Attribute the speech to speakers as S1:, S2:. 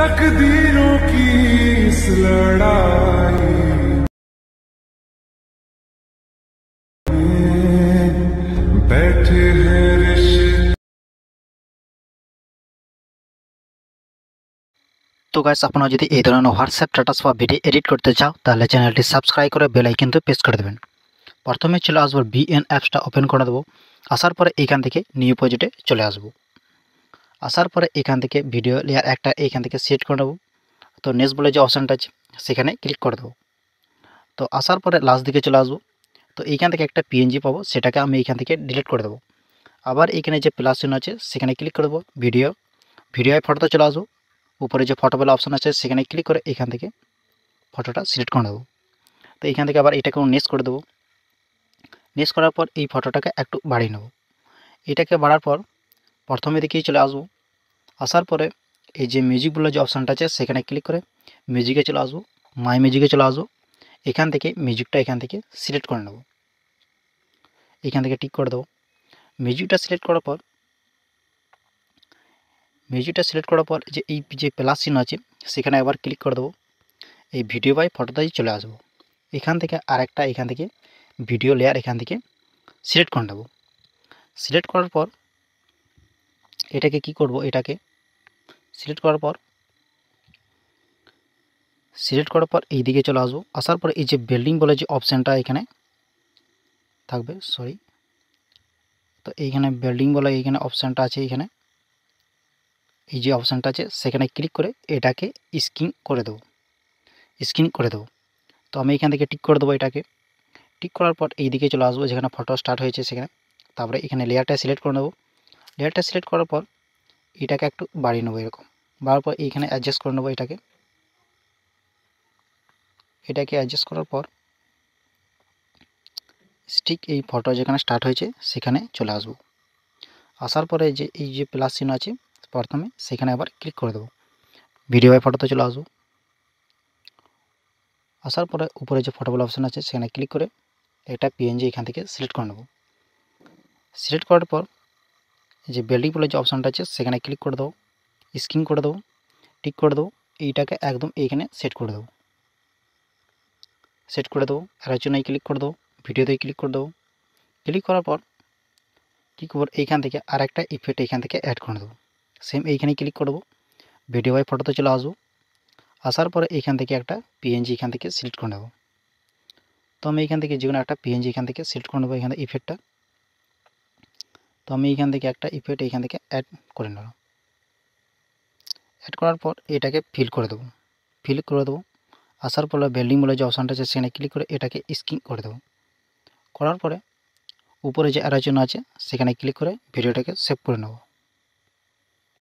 S1: तकदीरों की इस लड़ाई তো গাছ আপনারা যদি এই ধরনের হোয়াটসঅ্যাপ স্ট্যাটাস বা ভিডিও এডিট করতে চাও তাহলে চ্যানেলটি সাবস্ক্রাইব করে বেল আইকনটি প্রেস করে দেবেন প্রথমে চলে আসবো বিএন অ্যাপসটা ওপেন করে দেবো আসার পরে এইখান থেকে নিউ প্রজেক্টে চলে আসবো আসার পরে এখান থেকে ভিডিও লেয়ার একটা এইখান থেকে সেট করে নেবো তো নেক্সট বলে যে অপশানটা আছে সেখানে ক্লিক করে দেবো তো আসার পরে লাস্ট দিকে চলে আসবো তো এইখান থেকে একটা পিএনজি পাবো সেটাকে আমি এইখান থেকে ডিলিট করে দেবো আবার এখানে যে প্লাস চিহ্ন আছে সেখানে ক্লিক করে দেবো ভিডিও ভিডিওয় ফটোতে চলে আসবো উপরে যে ফটো বলে অপশান আছে সেখানে ক্লিক করে এখান থেকে ফটোটা সিলেক্ট করে দেবো তো এখান থেকে আবার এটাকে নেক্সট করে দেবো নেস করার পর এই ফটোটাকে একটু বাড়িয়ে নেব এটাকে বাড়ার পর প্রথমে দিকেই চলে আসবো আসার পরে এই যে মিউজিক বলে যে অপশানটা আছে সেখানে ক্লিক করে মিউজিকে চলে আসবো মাই মিউজিকে চলে আসবো এখান থেকে মিউজিকটা এখান থেকে সিলেক্ট করে নেব এখান থেকে টিক করে দেবো মিউজিকটা সিলেক্ট করার পর মিউজিকটা সিলেক্ট করার পর যে এই যে প্লাস চিহ্ন আছে সেখানে আবার ক্লিক করে দেবো এই ভিডিও বাই ফটোটাই চলে আসবো এখান থেকে আরেকটা এখান থেকে ভিডিও লেয়ার এখান থেকে সিলেক্ট করে নেব সিলেক্ট করার পর এটাকে কি করব এটাকে সিলেক্ট করার পর সিলেক্ট করার পর এই দিকে চলে আসবো আসার পর এই যে বিল্ডিং বলে যে অপশানটা এখানে থাকবে সরি তো এইখানে বিল্ডিং বলে এইখানে অপশানটা আছে এইখানে এই যে অপশানটা আছে সেখানে ক্লিক করে এটাকে স্কিন করে দেবো স্কিন করে দেবো তো আমি এখান থেকে টিক করে দেবো এটাকে টিক করার পর এই দিকে চলে আসবো যেখানে ফটো স্টার্ট হয়েছে সেখানে তারপরে এখানে লেয়ারটা সিলেক্ট করে নেবো লেয়ারটা সিলেক্ট করার পর এটাকে একটু বাড়িয়ে নেবো এরকম বাড়ার পর এইখানে অ্যাডজাস্ট করে নেবো এটাকে এটাকে অ্যাডজাস্ট করার পর ঠিক এই ফটো যেখানে স্টার্ট হয়েছে সেখানে চলে আসব আসার পরে যে এই যে প্লাস চিহ্ন আছে প্রথমে সেখানে আবার ক্লিক করে দেবো ভিডিও বাই ফটোতে চলে আসবো আসার পরে উপরে যে ফটোগুলো অপশান আছে সেখানে ক্লিক করে একটা পিএনজি এখান থেকে সিলেক্ট করে নেব সিলেক্ট করার পর যে বেল্ডিং বলে যে অপশানটা আছে সেখানে ক্লিক করে দাও স্ক্রিন করে দেবো ঠিক করে দেবো এইটাকে একদম এইখানে সেট করে দেবো সেট করে দেবো আলোচনায় ক্লিক করে দেবো ভিডিওতে ক্লিক করে দেবো ক্লিক করার পর কী করবো এইখান থেকে আর একটা ইফেক্ট এইখান থেকে অ্যাড করে দেবো সেম এইখানে ক্লিক দেবো ভিডিও বাই ফটোতে চলে আসবো আসার পরে এইখান থেকে একটা পিএনজি এখান থেকে সিলেক্ট করে নেবো তো আমি এখান থেকে যে কোনো একটা পিএনজি এখান থেকে সিলেক্ট করে নেবো এখানে ইফেক্টটা তো আমি এখান থেকে একটা ইফেক্ট এখান থেকে অ্যাড করে নিলাম অ্যাড করার পর এটাকে ফিল করে দেবো ফিল করে দেবো আসার পরে বেল্ডিং বলে যে অপশানটা আছে সেখানে ক্লিক করে এটাকে স্কিন করে দেবো করার পরে উপরে যে অ্যারাচন আছে সেখানে ক্লিক করে ভিডিওটাকে সেভ করে নেবো